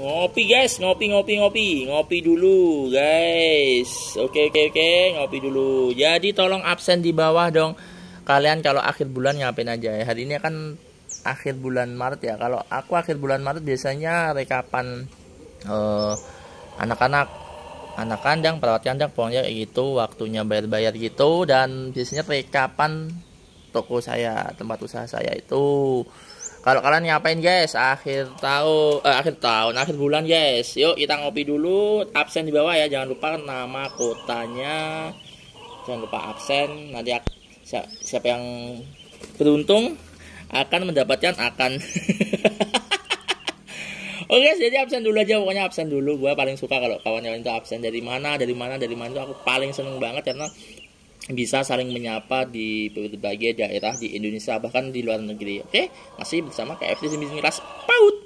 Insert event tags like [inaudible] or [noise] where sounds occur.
Ngopi guys, ngopi ngopi ngopi, ngopi dulu guys. Oke oke oke, ngopi dulu. Jadi tolong absen di bawah dong. Kalian kalau akhir bulan ngapain aja ya? Hari ini kan akhir bulan Maret ya. Kalau aku akhir bulan Maret biasanya rekapan eh, anak-anak anak kandang, perawat kandang, pokoknya kayak gitu, waktunya bayar-bayar gitu dan biasanya rekapan toko saya, tempat usaha saya itu kalau kalian nyapain guys? Akhir tahun, eh, akhir tahun, akhir bulan guys. Yuk kita ngopi dulu. Absen di bawah ya. Jangan lupa nama kotanya. Jangan lupa absen. Nanti siapa yang beruntung akan mendapatkan akan. [laughs] Oke guys, jadi absen dulu aja pokoknya absen dulu. Gue paling suka kalau kawan-kawan itu absen dari mana, dari mana, dari mana itu aku paling seneng banget karena bisa saling menyapa di berbagai daerah di Indonesia bahkan di luar negeri. Oke, masih bersama KFC ras Paut.